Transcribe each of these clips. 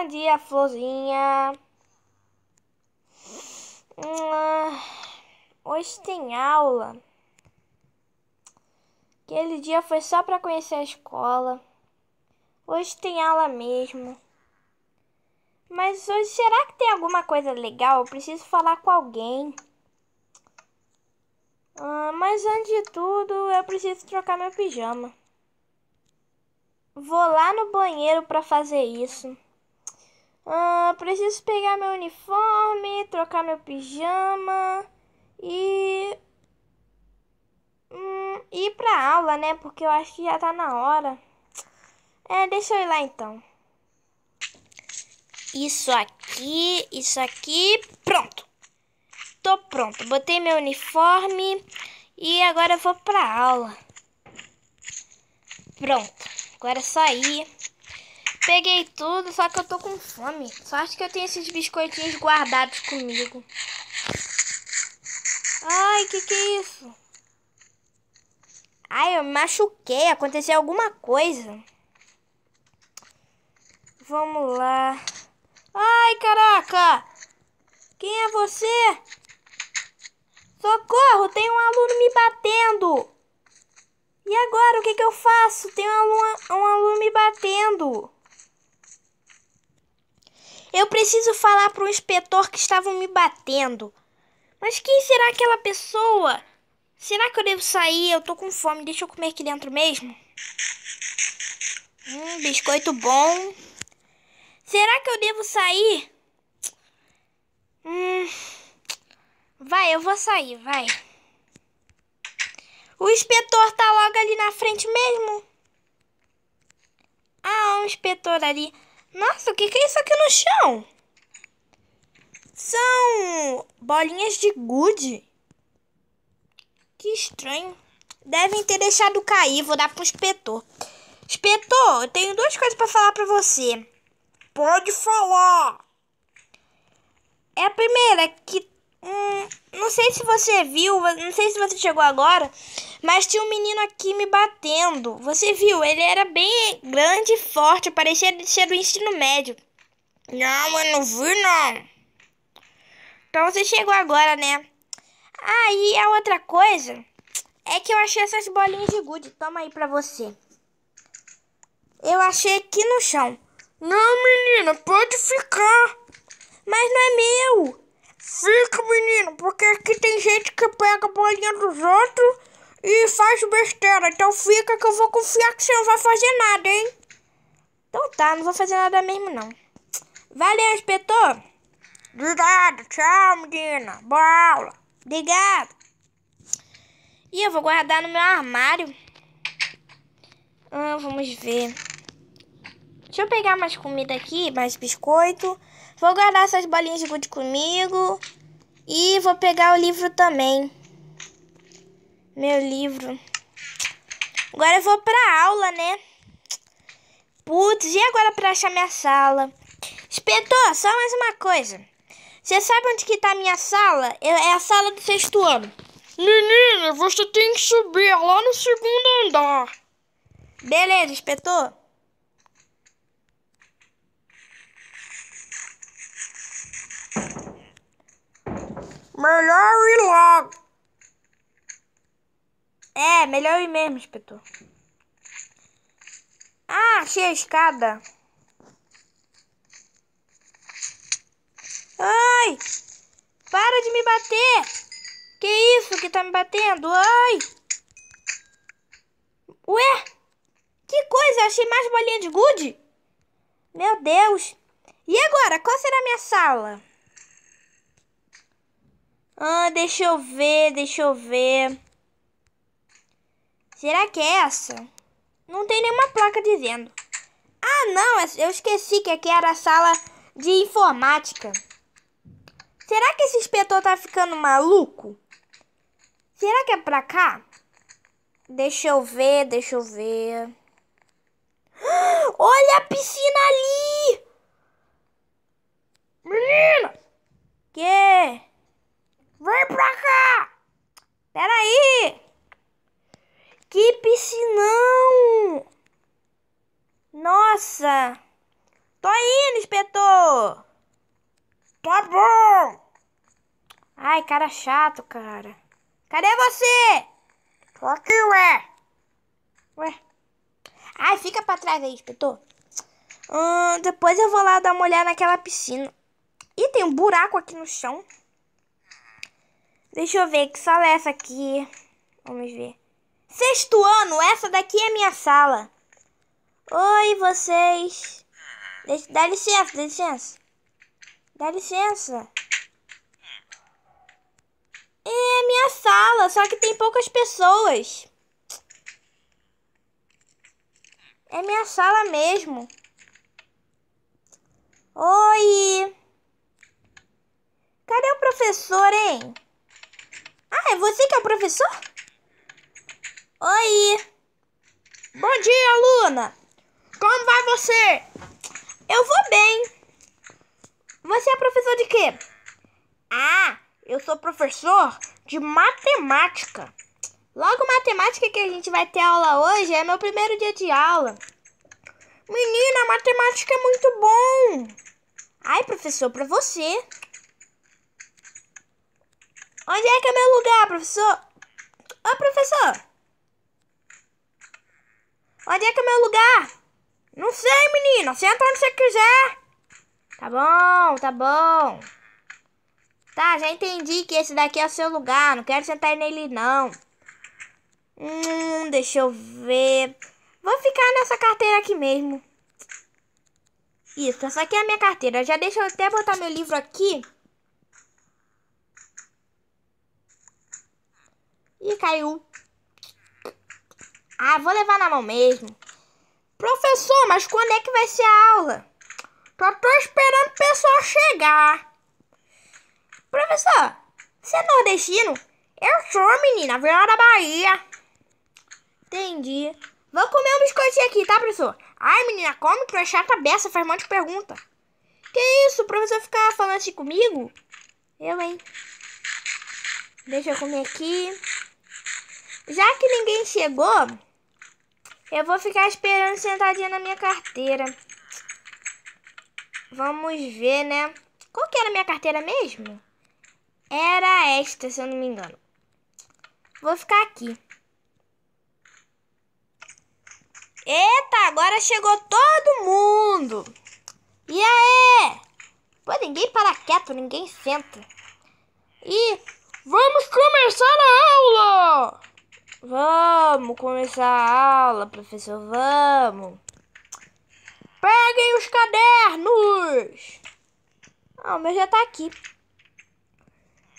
Bom dia, florzinha. Ah, hoje tem aula. Aquele dia foi só para conhecer a escola. Hoje tem aula mesmo. Mas hoje será que tem alguma coisa legal? Eu preciso falar com alguém. Ah, mas antes de tudo, eu preciso trocar meu pijama. Vou lá no banheiro para fazer isso. Ah, preciso pegar meu uniforme, trocar meu pijama e hum, ir pra aula, né? Porque eu acho que já tá na hora. É, deixa eu ir lá então. Isso aqui, isso aqui, pronto. Tô pronto. Botei meu uniforme e agora eu vou pra aula. Pronto. Agora é só ir. Peguei tudo, só que eu tô com fome. Só acho que eu tenho esses biscoitinhos guardados comigo. Ai, que que é isso? Ai, eu me machuquei. Aconteceu alguma coisa. Vamos lá. Ai, caraca! Quem é você? Socorro, tem um aluno me batendo. E agora, o que que eu faço? Tem um aluno, um aluno me batendo. Eu preciso falar para o inspetor que estavam me batendo. Mas quem será aquela pessoa? Será que eu devo sair? Eu tô com fome. Deixa eu comer aqui dentro mesmo. Hum, biscoito bom. Será que eu devo sair? Hum. Vai, eu vou sair, vai. O inspetor tá logo ali na frente mesmo? Ah, um inspetor ali. Nossa, o que, que é isso aqui no chão? São bolinhas de gude. Que estranho. Devem ter deixado cair. Vou dar pro inspetor. Inspetor, eu tenho duas coisas para falar para você. Pode falar. É a primeira que Hum, não sei se você viu, não sei se você chegou agora, mas tinha um menino aqui me batendo. Você viu? Ele era bem grande e forte, parecia ser do ensino médio. Não, eu não vi não. Então você chegou agora, né? Aí ah, a outra coisa é que eu achei essas bolinhas de gude. Toma aí pra você. Eu achei aqui no chão. Não, menina, pode ficar. Mas não é meu. Fica, menino, porque aqui tem gente que pega a bolinha dos outros e faz besteira. Então fica que eu vou confiar que você não vai fazer nada, hein? Então tá, não vou fazer nada mesmo, não. Valeu, inspetor. De nada. Tchau, menina. Boa aula. Obrigado. E eu vou guardar no meu armário. Ah, vamos ver. Deixa eu pegar mais comida aqui, mais biscoito. Vou guardar essas bolinhas de gude comigo. E vou pegar o livro também. Meu livro. Agora eu vou pra aula, né? Putz, e agora pra achar minha sala? Espetou, só mais uma coisa. Você sabe onde que tá a minha sala? É a sala do sexto ano. Menina, você tem que subir lá no segundo andar. Beleza, inspetor. Melhor ir logo. É, melhor ir mesmo, inspetor. Ah, achei a escada. Ai! Para de me bater! Que isso que tá me batendo? Ai! Ué? Que coisa! Achei mais bolinha de gude? Meu Deus! E agora? Qual será a minha sala? Ah, deixa eu ver, deixa eu ver. Será que é essa? Não tem nenhuma placa dizendo. Ah, não, é eu esqueci que aqui era a sala de informática. Será que esse inspetor tá ficando maluco? Será que é pra cá? Deixa eu ver, deixa eu ver. Olha a piscina ali! Menina! Que? Vem pra cá! Peraí! Que piscinão! Nossa! Tô indo, inspetor! Tá bom! Ai, cara chato, cara. Cadê você? Tô aqui, ué. Ué. Ai, fica pra trás aí, inspetor. Hum, depois eu vou lá dar uma olhada naquela piscina. Ih, tem um buraco aqui no chão. Deixa eu ver que sala é essa aqui. Vamos ver. Sexto ano, essa daqui é minha sala. Oi, vocês. Deixa, dá licença, dá licença. Dá licença. É minha sala, só que tem poucas pessoas. É minha sala mesmo. Oi! Cadê o professor, hein? é você que é o professor? Oi! Bom dia, aluna! Como vai você? Eu vou bem. Você é professor de quê? Ah, eu sou professor de matemática. Logo, matemática que a gente vai ter aula hoje é meu primeiro dia de aula. Menina, matemática é muito bom. Ai, professor, pra você. Onde é que é meu lugar, professor? Ô, professor! Onde é que é meu lugar? Não sei, menina. Senta onde você quiser. Tá bom, tá bom. Tá, já entendi que esse daqui é o seu lugar. Não quero sentar nele, não. Hum, deixa eu ver. Vou ficar nessa carteira aqui mesmo. Isso, essa aqui é a minha carteira. Já deixa eu até botar meu livro aqui. e caiu. Ah, vou levar na mão mesmo. Professor, mas quando é que vai ser a aula? Só tô esperando o pessoal chegar. Professor, você é nordestino? Eu sou, menina, venho da Bahia. Entendi. Vou comer um biscoitinho aqui, tá, professor? Ai, menina, come que tu é chata beça, faz um monte de pergunta. Que isso, o professor ficar falando assim comigo? Eu, hein? Deixa eu comer aqui. Já que ninguém chegou, eu vou ficar esperando sentadinha na minha carteira. Vamos ver, né? Qual que era a minha carteira mesmo? Era esta, se eu não me engano. Vou ficar aqui. Eita, agora chegou todo mundo. E aí? Pô, ninguém para quieto, ninguém senta. E vamos começar a aula! Vamos começar a aula, professor, vamos. Peguem os cadernos. Ah, o meu já tá aqui.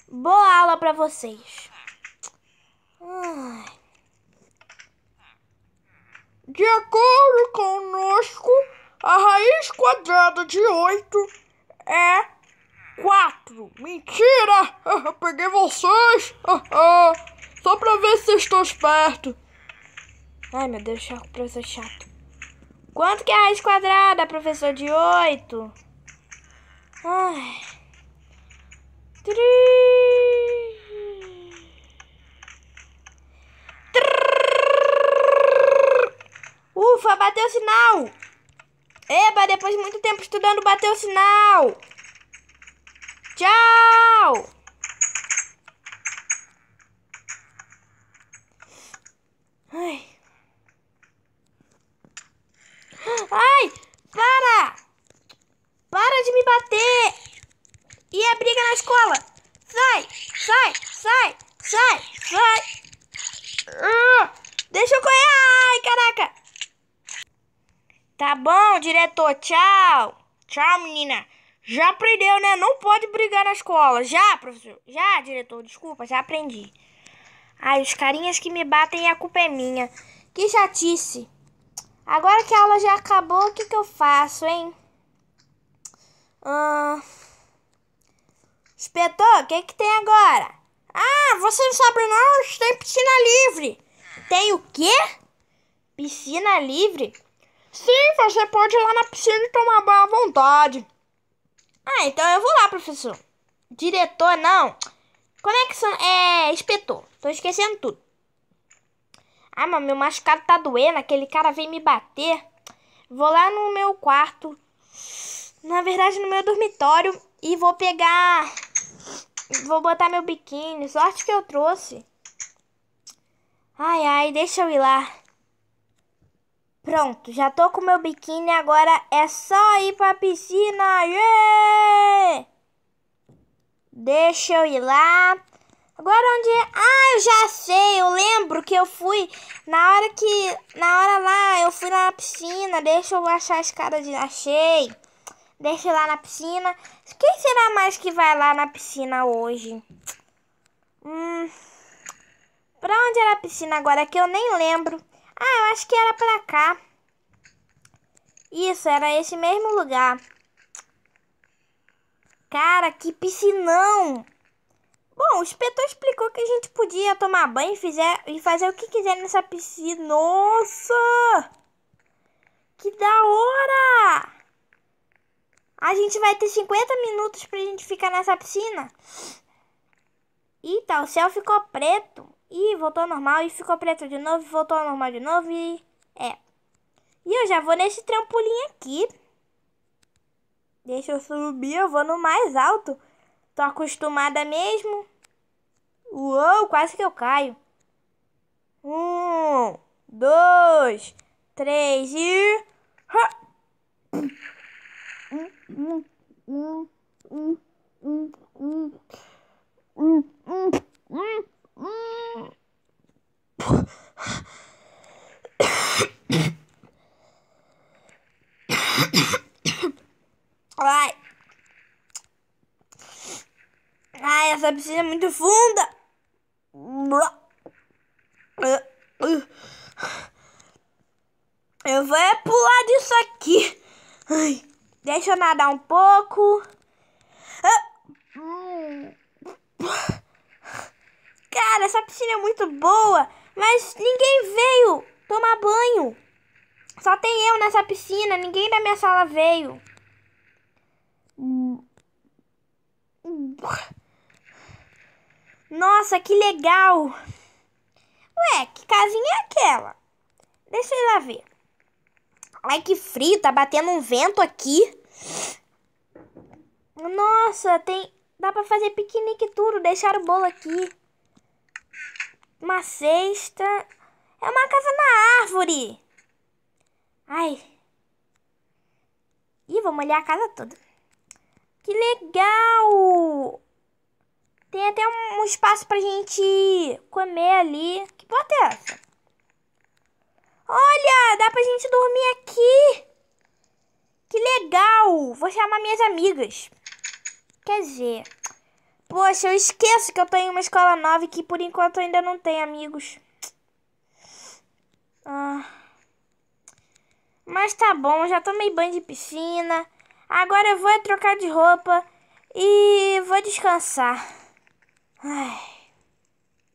Boa aula pra vocês. Ai. De acordo conosco, a raiz quadrada de 8 é 4. Mentira! Eu peguei vocês! Só pra ver se eu estou esperto. Ai, meu Deus, professor chato. Quanto que é a raiz quadrada, professor de 8? Ai. Tiri. Ufa, bateu o sinal. Eba, depois de muito tempo estudando, bateu o sinal. Tchau. Ai. Ai, para! Para de me bater! E a é briga na escola? Sai, sai, sai, sai, sai! Uh, deixa eu correr! Ai, caraca! Tá bom, diretor, tchau! Tchau, menina! Já aprendeu, né? Não pode brigar na escola. Já, professor. Já, diretor, desculpa, já aprendi. Ai, ah, os carinhas que me batem a culpa é minha. Que chatice. Agora que a aula já acabou, o que, que eu faço, hein? Hum... Inspetor, o que, que tem agora? Ah, você não sabe não? Tem piscina livre. Tem o quê? Piscina livre? Sim, você pode ir lá na piscina e tomar banho à vontade. Ah, então eu vou lá, professor. Diretor, não. Como é que são? É, espetor. Tô esquecendo tudo. Ah, mas meu machucado tá doendo. Aquele cara veio me bater. Vou lá no meu quarto. Na verdade, no meu dormitório. E vou pegar... Vou botar meu biquíni. Sorte que eu trouxe. Ai, ai, deixa eu ir lá. Pronto, já tô com meu biquíni. Agora é só ir pra piscina. Yeah! Deixa eu ir lá. Agora onde é? Ah, eu já sei, eu lembro que eu fui na hora que na hora lá, eu fui lá na piscina, deixa eu achar a escada de achei. Deixa lá na piscina. Quem será mais que vai lá na piscina hoje? Hum. Pra onde era a piscina agora é que eu nem lembro? Ah, eu acho que era pra cá. Isso, era esse mesmo lugar. Cara, que piscinão! Bom, o inspetor explicou que a gente podia tomar banho e, fizer, e fazer o que quiser nessa piscina. Nossa! Que da hora! A gente vai ter 50 minutos pra gente ficar nessa piscina. E tá, o céu ficou preto. E voltou ao normal. E ficou preto de novo. Voltou ao normal de novo. E é. E eu já vou nesse trampolim aqui. Deixa eu subir. Eu vou no mais alto. Tô acostumada mesmo. Uou, quase que eu caio. Um, dois, três e. Ha! piscina é muito funda. Eu vou é pular disso aqui. Ai, deixa eu nadar um pouco. Cara, essa piscina é muito boa, mas ninguém veio tomar banho. Só tem eu nessa piscina, ninguém da minha sala veio. Nossa, que legal! Ué, que casinha é aquela? Deixa eu ir lá ver. Ai, que frio, tá batendo um vento aqui. Nossa, tem. Dá pra fazer piquenique tudo, deixar o bolo aqui. Uma cesta. É uma casa na árvore. Ai. Ih, vou molhar a casa toda. Que legal! Tem até um, um espaço pra gente comer ali. Que bota é essa? Olha, dá pra gente dormir aqui. Que legal. Vou chamar minhas amigas. Quer dizer... Poxa, eu esqueço que eu tô em uma escola nova e que por enquanto ainda não tenho amigos. Ah. Mas tá bom, já tomei banho de piscina. Agora eu vou trocar de roupa e vou descansar. 唉。